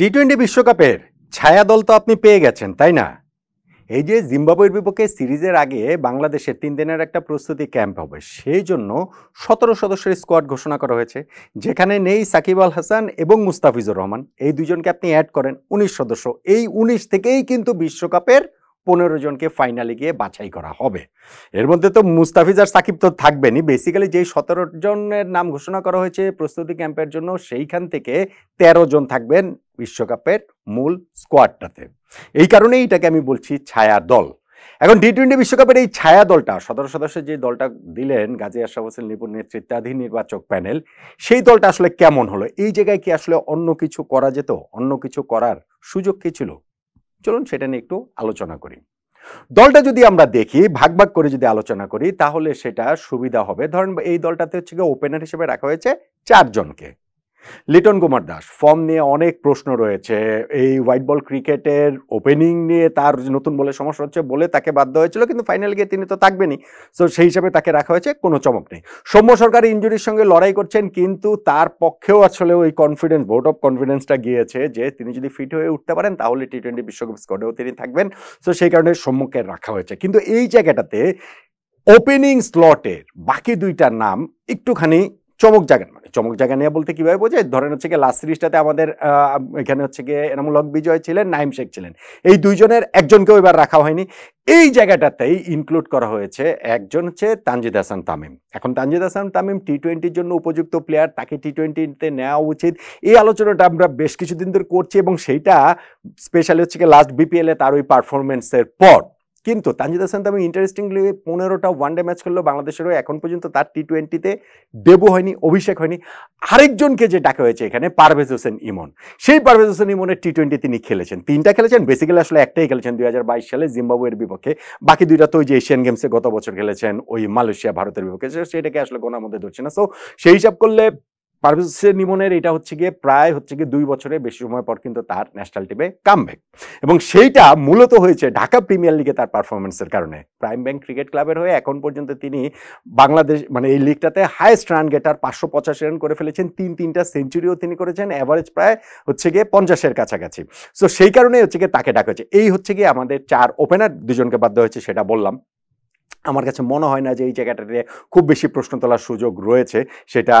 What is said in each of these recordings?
T twenty বিশ্বকাপের ছায়া দল তো আপনি পেয়ে গেছেন তাই না এই যে জিম্বাবুয়ের বিপক্ষে সিরিজের আগে বাংলাদেশের তিন দিনের একটা প্রস্তুতি ক্যাম্প হবে সেই জন্য সতেরো সদস্যের স্কোয়াড ঘোষণা করা হয়েছে যেখানে নেই সাকিব আল হাসান এবং মুস্তাফিজুর রহমান এই দুজনকে আপনি অ্যাড করেন উনিশ সদস্য এই উনিশ থেকেই কিন্তু বিশ্বকাপের পনেরো জনকে ফাইনালে গিয়ে বাছাই করা হবে এর মধ্যে তো মুস্তাফিজ আর সাকিব তো থাকবেনই বেসিক্যালি যেই সতেরো জনের নাম ঘোষণা করা হয়েছে প্রস্তুতি ক্যাম্পের জন্য সেইখান থেকে ১৩ জন থাকবেন বিশ্বকাপের মূল স্কোয়াডটাতে এই কারণেই এটাকে আমি বলছি ছায়া দল এখন টি টোয়েন্টি বিশ্বকাপের এই ছায়া দলটা সদর সদস্য যে দলটা দিলেন গাজী আশরাফ হোসেন নিপুণ নেতৃত্বাধীন নির্বাচক প্যানেল সেই দলটা আসলে কেমন হলো এই জায়গায় কি আসলে অন্য কিছু করা যেত অন্য কিছু করার সুযোগ কি ছিল চলুন সেটা নিয়ে একটু আলোচনা করি দলটা যদি আমরা দেখি ভাগ ভাগ করে যদি আলোচনা করি তাহলে সেটা সুবিধা হবে ধরেন এই দলটাতে হচ্ছে ওপেনার হিসেবে রাখা হয়েছে চারজনকে লিটন কুমার দাস ফর্ম নিয়ে অনেক প্রশ্ন রয়েছে এই হোয়াইট বল ক্রিকেটের ওপেনিং নিয়ে তার নতুন বলে সমস্যা হচ্ছে বলে তাকে বাধ্য হয়েছিল কিন্তু ফাইনাল গিয়ে তিনি তো থাকবেনই তো সেই হিসাবে তাকে রাখা হয়েছে কোনো চমক নেই সৌম্য সরকার ইঞ্জুরির সঙ্গে লড়াই করছেন কিন্তু তার পক্ষেও আসলে ওই কনফিডেন্স ভোট অফ কনফিডেন্সটা গিয়েছে যে তিনি যদি ফিট হয়ে উঠতে পারেন তাহলে টি টোয়েন্টি বিশ্বকাপ স্কোয়াডেও তিনি থাকবেন তো সেই কারণে সৌম্যকে রাখা হয়েছে কিন্তু এই জায়গাটাতে ওপেনিং স্লটের বাকি দুইটার নাম একটুখানি চমক জাগান মানে চমক জাগান বলতে কীভাবে বোঝে ধরেন হচ্ছে গিয়ে লাস্ট সিরিজটাতে আমাদের এখানে হচ্ছে গিয়ে এনামুল হক বিজয় ছিলেন নাইম শেখ ছিলেন এই দুইজনের একজনকেও এবার রাখা হয়নি এই জায়গাটাতেই ইনক্লুড করা হয়েছে একজন হচ্ছে তানজিদ হাসান তামিম এখন তানজিদ হাসান তামিম টি টোয়েন্টির জন্য উপযুক্ত প্লেয়ার তাকে টি টোয়েন্টিতে নেওয়া উচিত এই আলোচনাটা আমরা বেশ কিছুদিন ধরে করছি এবং সেইটা স্পেশালি হচ্ছে গিয়ে লাস্ট বিপিএলে তার ওই পারফরমেন্সের পর কিন্তু তানজিদ হাসান তামিম ইন্টারেস্টিংলি পনেরোটা ওয়ান ডে ম্যাচ খেললো বাংলাদেশেরও এখন পর্যন্ত তার টি টোয়েন্টিতে ডেবু হয়নি অভিষেক হয়নি আরেকজনকে যে ডাকা হয়েছে এখানে পারভেজ হোসেন ইমন সেই পারভেজ হোসেন ইমনের টি টোয়েন্টি তিনি খেলেছেন তিনটা খেলেছেন বেসিক্যালি আসলে একটাই খেলেছেন দুই সালে জিম্বাবুয়ের বিপক্ষে বাকি দুইটা তো ওই যে এশিয়ান গেমসে গত বছর খেলেছেন ওই মালয়েশিয়া ভারতের বিপক্ষে সেটাকে আসলে গোনার মধ্যে ধরছে না সো সেই হিসাব করলে পারভেজ নিমনের এটা হচ্ছে গিয়ে প্রায় হচ্ছে গিয়ে দুই বছরের বেশি সময় পর কিন্তু তার ন্যাশনাল টিমে কামব্যাক এবং সেইটা মূলত হয়েছে ঢাকা প্রিমিয়ার লিগে তার পারফরমেন্সের কারণে প্রাইম ব্যাংক ক্রিকেট ক্লাবের হয়ে এখন পর্যন্ত তিনি বাংলাদেশ মানে এই লিগটাতে হায়েস্ট রান গেটার পাঁচশো পঁচাশি রান করে ফেলেছেন তিন তিনটা সেঞ্চুরিও তিনি করেছেন অ্যাভারেজ প্রায় হচ্ছে গিয়ে পঞ্চাশের কাছাকাছি সো সেই কারণেই হচ্ছে গিয়ে তাকে ডাকা হয়েছে এই হচ্ছে গিয়ে আমাদের চার ওপেনার দুজনকে বাধ্য হয়েছে সেটা বললাম আমার কাছে মনে হয় না যে এই জায়গাটাতে খুব বেশি প্রশ্ন তোলার সুযোগ রয়েছে সেটা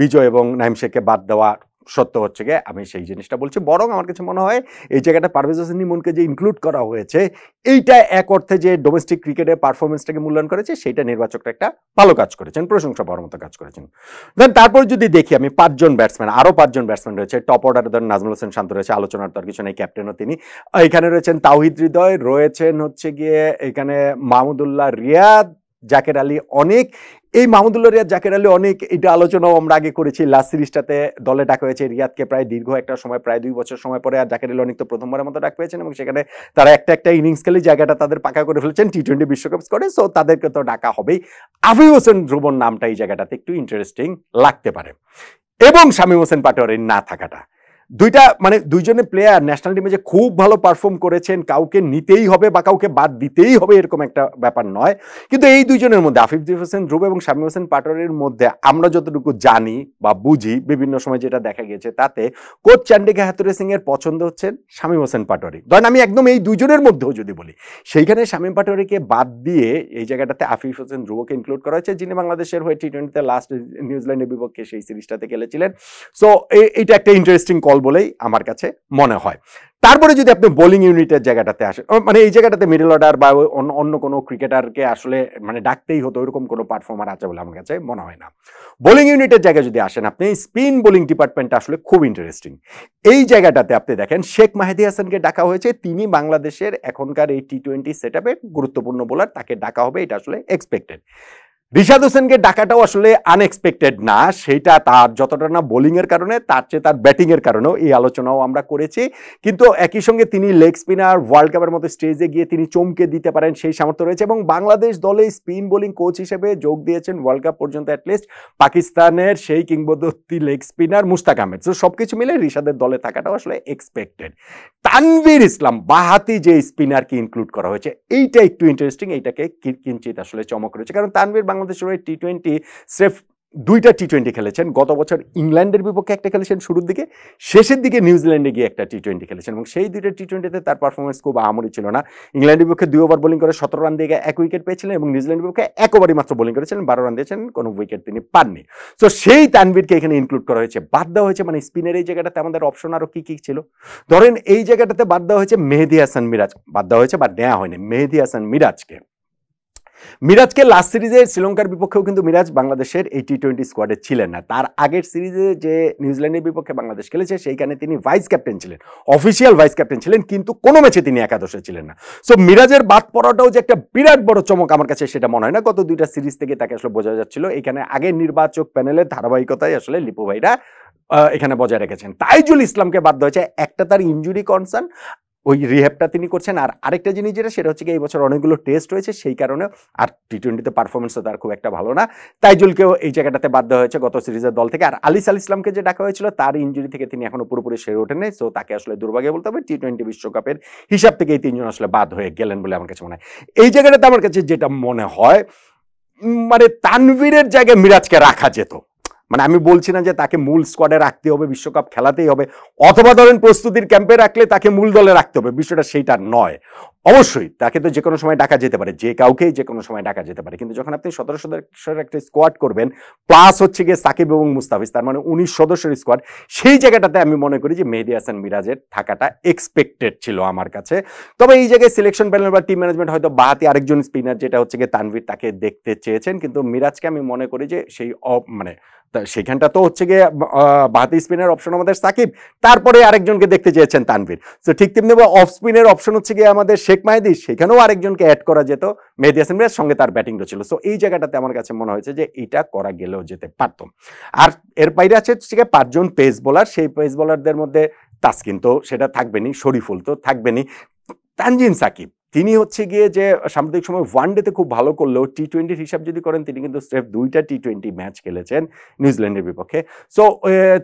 বিজয় এবং নাহিম শেখকে বাদ দেওয়া সত্য হচ্ছে গিয়ে আমি সেই জিনিসটা বলছি বরং আমার কাছে মনে হয় এই জায়গাটা পারভেজ হোসেন ইমনকে যে ইনক্লুড করা হয়েছে এইটা এক অর্থে যে ডোমেস্টিক ক্রিকেটের পারফরমেন্সটাকে মূল্যায়ন করেছে সেইটা নির্বাচকটা একটা ভালো কাজ করেছেন প্রশংসা পাওয়ার মতো কাজ করেছেন দেন তারপর যদি দেখি আমি পাঁচজন ব্যাটসম্যান আরও পাঁচজন ব্যাটসম্যান রয়েছে টপ অর্ডারে ধরেন নাজমুল হোসেন শান্ত রয়েছে আলোচনার তার কিছু নেই ক্যাপ্টেনও তিনি এখানে রয়েছেন তাওহিদ হৃদয় রয়েছেন হচ্ছে গিয়ে এখানে মাহমুদুল্লাহ রিয়াদ জাকের আলী অনেক এই মাহমুদুল্লাহ রিয়াদ জাকের আলী অনেক এটা আলোচনাও আমরা আগে করেছি লাস্ট সিরিজটাতে দলে ডাক হয়েছে রিয়াদকে প্রায় দীর্ঘ একটা সময় প্রায় দুই বছর সময় পরে আর জাকের আলী অনেক তো প্রথমবারের মতো ডাক পেয়েছেন এবং সেখানে তারা একটা একটা ইনিংস খেলে জায়গাটা তাদের পাকা করে ফেলেছেন টি টোয়েন্টি বিশ্বকাপ করে সো তাদেরকে তো ডাকা হবেই আফিফ হোসেন ধ্রুবর নামটা এই জায়গাটাতে একটু ইন্টারেস্টিং লাগতে পারে এবং শামীম হোসেন পাটোয়ারির না থাকাটা দুইটা মানে দুইজনে প্লেয়ার ন্যাশনাল টিমে যে খুব ভালো পারফর্ম করেছেন কাউকে নিতেই হবে বা কাউকে বাদ দিতেই হবে এরকম একটা ব্যাপার নয় কিন্তু এই দুইজনের মধ্যে আফিফ জিফ হোসেন ধ্রুব এবং শামী হোসেন পাটোয়ারির মধ্যে আমরা যতটুকু জানি বা বুঝি বিভিন্ন সময় যেটা দেখা গেছে তাতে কোচ চান্ডিকা হাতুরে সিং এর পছন্দ হচ্ছেন শামী হোসেন পাটোয়ারি ধরেন আমি একদম এই দুজনের মধ্যেও যদি বলি সেইখানে শামীম পাটোয়ারিকে বাদ দিয়ে এই জায়গাটাতে আফিফ হোসেন ধ্রুবকে ইনক্লুড করা হয়েছে যিনি বাংলাদেশের হয়ে টি টোয়েন্টিতে লাস্ট নিউজিল্যান্ডের বিপক্ষে সেই সিরিজটাতে খেলেছিলেন সো এইটা একটা ইন্টারেস্টিং কল দল বলেই আমার কাছে মনে হয় তারপরে যদি আপনি বোলিং ইউনিটের জায়গাটাতে আসেন মানে এই জায়গাটাতে মিডল অর্ডার বা অন্য কোনো ক্রিকেটারকে আসলে মানে ডাকতেই হতো ওইরকম কোনো পারফর্মার আছে বলে আমার কাছে মনে হয় না বোলিং ইউনিটের জায়গায় যদি আসেন আপনি স্পিন বোলিং ডিপার্টমেন্টটা আসলে খুব ইন্টারেস্টিং এই জায়গাটাতে আপনি দেখেন শেখ মাহেদি হাসানকে ডাকা হয়েছে তিনি বাংলাদেশের এখনকার এই টি টোয়েন্টি সেট গুরুত্বপূর্ণ বোলার তাকে ডাকা হবে এটা আসলে এক্সপেক্টেড রিশাদ হোসেনকে ডাকাটাও আসলে আনএক্সপেক্টেড না সেটা তার যতটা না বোলিংয়ের কারণে তার চেয়ে তার ব্যাটিংয়ের কারণেও এই আলোচনাও আমরা করেছি কিন্তু একই সঙ্গে তিনি লেগ স্পিনার ওয়ার্ল্ড কাপের মতো স্টেজে গিয়ে তিনি চমকে দিতে পারেন সেই সামর্থ্য রয়েছে এবং বাংলাদেশ দলে স্পিন বোলিং কোচ হিসেবে যোগ দিয়েছেন ওয়ার্ল্ড কাপ পর্যন্ত অ্যাটলিস্ট পাকিস্তানের সেই কিংবদন্তি লেগ স্পিনার মুস্তাক আহমেদ তো সব কিছু মিলে রিশাদের দলে থাকাটাও আসলে এক্সপেক্টেড তানভীর ইসলাম বাহাতি যে স্পিনারকে ইনক্লুড করা হয়েছে এইটা একটু ইন্টারেস্টিং এইটাকে কিঞ্চিত আসলে চমক রয়েছে কারণ তানভীর বাংলাদেশের হয়ে টি টোয়েন্টি স্রেফ দুইটা টি টোয়েন্টি খেলেছেন গত বছর ইংল্যান্ডের বিপক্ষে একটা খেলেছেন শুরুর দিকে শেষের দিকে নিউজিল্যান্ডে গিয়ে একটা টি টোয়েন্টি খেলেছেন এবং সেই দুইটা টি টোয়েন্টিতে তার পারফরমেন্স খুব আহামরি ছিল না ইংল্যান্ডের বিপক্ষে দুই ওভার বোলিং করে সতেরো রান দিয়ে এক উইকেট পেয়েছিলেন এবং নিউজিল্যান্ডের বিপক্ষে এক ওভারই মাত্র বোলিং করেছিলেন বারো রান দিয়েছেন কোনো উইকেট তিনি পাননি সো সেই তানবিরকে এখানে ইনক্লুড করা হয়েছে বাদ দেওয়া হয়েছে মানে স্পিনের এই জায়গাটাতে আমাদের অপশন আরও কী কী ছিল ধরেন এই জায়গাটাতে বাদ দেওয়া হয়েছে মেহেদি হাসান মিরাজ বাদ দেওয়া হয়েছে বা নেওয়া হয়নি মেহেদি হাসান মিরাজকে মিরাজকে লাস্ট সিরিজে শ্রীলঙ্কার বিপক্ষেও কিন্তু মিরাজ বাংলাদেশের এই টি টোয়েন্টি স্কোয়াডে ছিলেন না তার আগের সিরিজে যে নিউজিল্যান্ডের বিপক্ষে বাংলাদেশ খেলেছে সেইখানে তিনি ভাইস ক্যাপ্টেন ছিলেন অফিসিয়াল ভাইস ক্যাপ্টেন ছিলেন কিন্তু কোনো ম্যাচে তিনি একাদশে ছিলেন না সো মিরাজের বাদ পড়াটাও যে একটা বিরাট বড় চমক আমার কাছে সেটা মনে হয় না গত দুইটা সিরিজ থেকে তাকে আসলে বোঝা যাচ্ছিল এখানে আগের নির্বাচক প্যানেলের ধারাবাহিকতায় আসলে লিপু ভাইরা এখানে বজায় রেখেছেন তাইজুল ইসলামকে বাধ্য হয়েছে একটা তার ইঞ্জুরি কনসার্ন ওই রিহ্যাবটা তিনি করছেন আর আরেকটা জিনিস যেটা সেটা হচ্ছে কি এই বছর অনেকগুলো টেস্ট হয়েছে সেই কারণে আর টি টোয়েন্টিতে পারফরমেন্সও তার খুব একটা ভালো না তাইজুলকেও এই জায়গাটাতে বাধ্য হয়েছে গত সিরিজের দল থেকে আর আলিস আল ইসলামকে যে ডাকা হয়েছিল তার ইঞ্জুরি থেকে তিনি এখনও পুরোপুরি সেরে ওঠেন সো তাকে আসলে দুর্ভাগ্য বলতে হবে টি টোয়েন্টি বিশ্বকাপের হিসাব থেকে এই তিনজন আসলে বাদ হয়ে গেলেন বলে আমার কাছে মনে হয় এই জায়গাটাতে আমার কাছে যেটা মনে হয় মানে তানভীরের জায়গায় মিরাজকে রাখা যেত মানে আমি বলছি না যে তাকে মূল স্কোয়াডে রাখতে হবে বিশ্বকাপ খেলাতেই হবে অথবা ধরেন প্রস্তুতির ক্যাম্পে রাখলে তাকে মূল দলে রাখতে হবে বিষয়টা সেইটা নয় অবশ্যই তাকে তো যে কোনো সময় ডাকা যেতে পারে যে কাউকেই যে কোনো সময় ডাকা যেতে পারে কিন্তু যখন আপনি সতেরো সদস্যের একটা স্কোয়াড করবেন প্লাস হচ্ছে গিয়ে সাকিব এবং মুস্তাফিজ তার মানে উনিশ সদস্যের স্কোয়াড সেই জায়গাটাতে আমি মনে করি যে মেহেদি হাসান মিরাজের থাকাটা এক্সপেক্টেড ছিল আমার কাছে তবে এই জায়গায় সিলেকশন প্যানেল বা টিম ম্যানেজমেন্ট হয়তো বাহাতি আরেকজন স্পিনার যেটা হচ্ছে গিয়ে তানভীর তাকে দেখতে চেয়েছেন কিন্তু মিরাজকে আমি মনে করি যে সেই মানে সেখানটা তো হচ্ছে গিয়ে বাহাতি স্পিনের অপশন আমাদের সাকিব তারপরে আরেকজনকে দেখতে চেয়েছেন তানভীর তো ঠিক তেমনি অফ স্পিনের অপশন হচ্ছে গিয়ে আমাদের শেখ মাহেদি সেখানেও আরেকজনকে অ্যাড করা যেত মেহেদি হাসান সঙ্গে তার ব্যাটিংটা ছিল সো এই জায়গাটাতে আমার কাছে মনে হয়েছে যে এটা করা গেলেও যেতে পারত আর এর বাইরে আছে হচ্ছে পাঁচজন পেস বোলার সেই পেস বোলারদের মধ্যে তাস তো সেটা থাকবেনি শরীফুল তো থাকবেনি তানজিন সাকিব তিনি হচ্ছে গিয়ে যে সাম্প্রতিক সময় ওয়ান ডেতে খুব ভালো করলেও টি টোয়েন্টির হিসাব যদি করেন তিনি কিন্তু স্রেফ দুইটা টি টোয়েন্টি ম্যাচ খেলেছেন নিউজিল্যান্ডের বিপক্ষে সো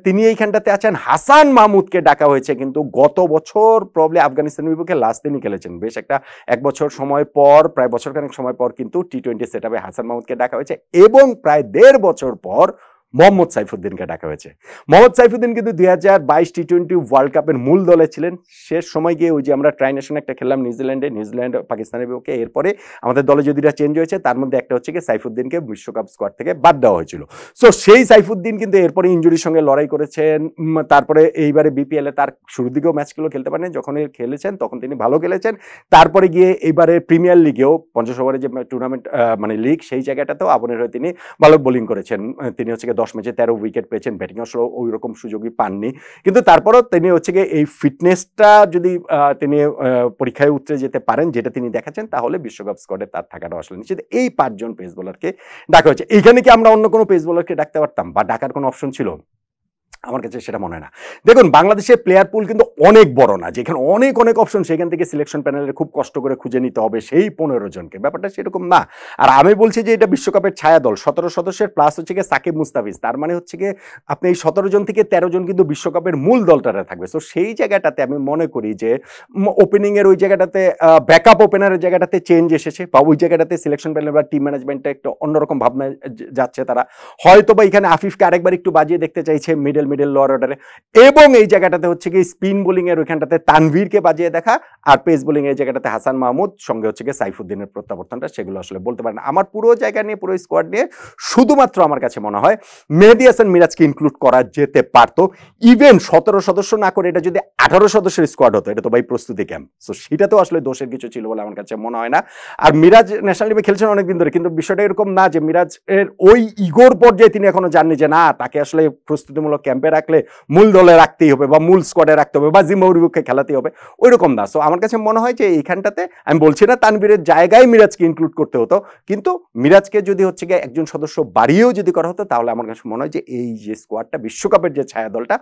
তিনি এইখানটাতে আছেন হাসান মাহমুদকে ডাকা হয়েছে কিন্তু গত বছর প্রবলে আফগানিস্তানের বিপক্ষে লাস্ট তিনি খেলেছেন বেশ একটা এক বছর সময় পর প্রায় বছরখানেক সময় পর কিন্তু টি টোয়েন্টি সেট আপে হাসান মাহমুদকে ডাকা হয়েছে এবং প্রায় দেড় বছর পর মোহাম্মদ সাইফুদ্দিনকে ডাকা হয়েছে মোহাম্মদ সাইফুদ্দিন কিন্তু দুই হাজার বাইশ টি টোয়েন্টি ওয়ার্ল্ড কাপের মূল দলে ছিলেন শেষ সময় গিয়ে ওই যে আমরা ট্রাই নেশনে একটা খেললাম নিউজিল্যান্ডে নিউজিল্যান্ড পাকিস্তানের বিপক্ষে এরপরে আমাদের দলে যদিটা চেঞ্জ হয়েছে তার মধ্যে একটা হচ্ছে কি সাইফুদ্দিনকে বিশ্বকাপ স্কোয়াড থেকে বাদ দেওয়া হয়েছিল সো সেই সাইফুদ্দিন কিন্তু এরপরে ইঞ্জুরির সঙ্গে লড়াই করেছেন তারপরে এইবারে বিপিএলে তার শুরুর দিকেও ম্যাচগুলো খেলতে পারেন যখন খেলেছেন তখন তিনি ভালো খেলেছেন তারপরে গিয়ে এইবারে প্রিমিয়ার লিগেও পঞ্চাশ ওভারের যে টুর্নামেন্ট মানে লিগ সেই জায়গাটাতেও আপনার হয়ে তিনি ভালো বোলিং করেছেন তিনি হচ্ছে দশ ম্যাচে তেরো উইকেট পেয়েছেন ব্যাটিং আসলে ওই রকম সুযোগই পাননি কিন্তু তারপরও তিনি হচ্ছে গিয়ে এই ফিটনেসটা যদি তিনি পরীক্ষায় উঠতে যেতে পারেন যেটা তিনি দেখাচ্ছেন তাহলে বিশ্বকাপ স্কোয়াডে তার থাকাটা আসলে নিশ্চিত এই পাঁচজন পেস বোলারকে ডাকা হয়েছে এইখানে কি আমরা অন্য কোনো পেস বোলারকে ডাকতে পারতাম বা ডাকার কোনো অপশন ছিল আমার কাছে সেটা মনে হয় না দেখুন বাংলাদেশের প্লেয়ার পুল কিন্তু অনেক বড় না যেখানে অনেক অনেক অপশন সেখান থেকে সিলেকশন প্যানেলে খুব কষ্ট করে খুঁজে নিতে হবে সেই পনেরো জনকে ব্যাপারটা সেরকম না আর আমি বলছি যে এটা বিশ্বকাপের ছায়া দল সতেরো সদস্যের প্লাস হচ্ছে গিয়ে সাকিব মুস্তাফিজ তার মানে হচ্ছে গিয়ে আপনি এই সতেরো জন থেকে তেরো জন কিন্তু বিশ্বকাপের মূল দলটাতে থাকবে সো সেই জায়গাটাতে আমি মনে করি যে ওপেনিংয়ের ওই জায়গাটাতে ব্যাকআপ ওপেনারের জায়গাটাতে চেঞ্জ এসেছে বা ওই জায়গাটাতে সিলেকশন প্যানেল বা টিম ম্যানেজমেন্টটা একটু অন্যরকম ভাবনা যাচ্ছে তারা হয়তো বা এখানে আফিফকে আরেকবার একটু বাজিয়ে দেখতে চাইছে মিডল মিডল লোয়ার অর্ডারে এবং এই জায়গাটাতে হচ্ছে কি স্পিন বোলিংয়ের ওইখানটাতে তানভীরকে বাজিয়ে দেখা আর পেস বোলিং এই জায়গাটাতে হাসান মাহমুদ সঙ্গে হচ্ছে কি সাইফুদ্দিনের প্রত্যাবর্তনটা সেগুলো আসলে বলতে পারেন আমার পুরো জায়গা নিয়ে পুরো স্কোয়াড নিয়ে শুধুমাত্র আমার কাছে মনে হয় মেহেদি হাসান মিরাজকে ইনক্লুড করা যেতে পারতো ইভেন সতেরো সদস্য না করে এটা যদি আঠারো সদস্যের স্কোয়াড হতো এটা তো ভাই প্রস্তুতি ক্যাম্প সো তো আসলে দোষের কিছু ছিল বলে আমার কাছে মনে হয় না আর মিরাজ ন্যাশনাল টিমে খেলছেন অনেকদিন ধরে কিন্তু বিষয়টা এরকম না যে এর ওই ইগোর পর্যায়ে তিনি এখনো জাননি যে না তাকে আসলে প্রস্তুতিমূলক ক্যাম্পে রাখলে মূল দলে রাখতেই হবে বা মূল স্কোয়াডে রাখতে হবে বা জিম্বাবুর বিপক্ষে খেলাতেই হবে ওই রকম না সো আমার কাছে মনে হয় যে এইখানটাতে আমি বলছি না তানবীরের জায়গায় মিরাজকে ইনক্লুড করতে হতো কিন্তু মিরাজকে যদি হচ্ছে গিয়ে একজন সদস্য বাড়িয়েও যদি করা হতো তাহলে আমার কাছে মনে হয় যে এই যে স্কোয়াডটা বিশ্বকাপের যে ছায়া দলটা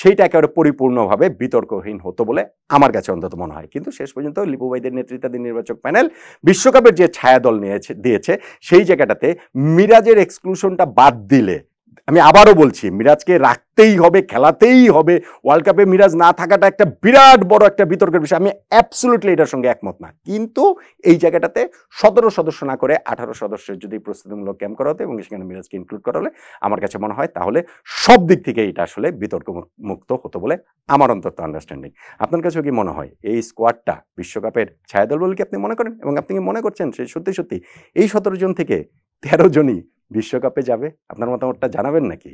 সেইটা একেবারে পরিপূর্ণভাবে বিতর্ক বিতর্কহীন হতো বলে আমার কাছে অন্তত মনে হয় কিন্তু শেষ পর্যন্ত লিপুবাইদের নেতৃত্বাধীন নির্বাচক প্যানেল বিশ্বকাপের যে ছায়াদল নিয়েছে দিয়েছে সেই জায়গাটাতে মিরাজের এক্সক্লুশনটা বাদ দিলে আমি আবারও বলছি মিরাজকে রাখতেই হবে খেলাতেই হবে ওয়ার্ল্ড কাপে মিরাজ না থাকাটা একটা বিরাট বড় একটা বিতর্কের বিষয় আমি অ্যাবসুলুটলি এটার সঙ্গে একমত না কিন্তু এই জায়গাটাতে সতেরো সদস্য না করে আঠারো সদস্যের যদি প্রস্তুতিমূলক ক্যাম্প করা হতো এবং সেখানে মিরাজকে ইনক্লুড করা হলে আমার কাছে মনে হয় তাহলে সব দিক থেকে এটা আসলে বিতর্ক মুক্ত হতো বলে আমার অন্তত আন্ডারস্ট্যান্ডিং আপনার কাছেও কি মনে হয় এই স্কোয়াডটা বিশ্বকাপের ছায়াদল বলে কি আপনি মনে করেন এবং আপনি কি মনে করছেন সে সত্যি সত্যি এই সতেরো জন থেকে তেরো জনই বিশ্বকাপে যাবে আপনার মতামতটা জানাবেন নাকি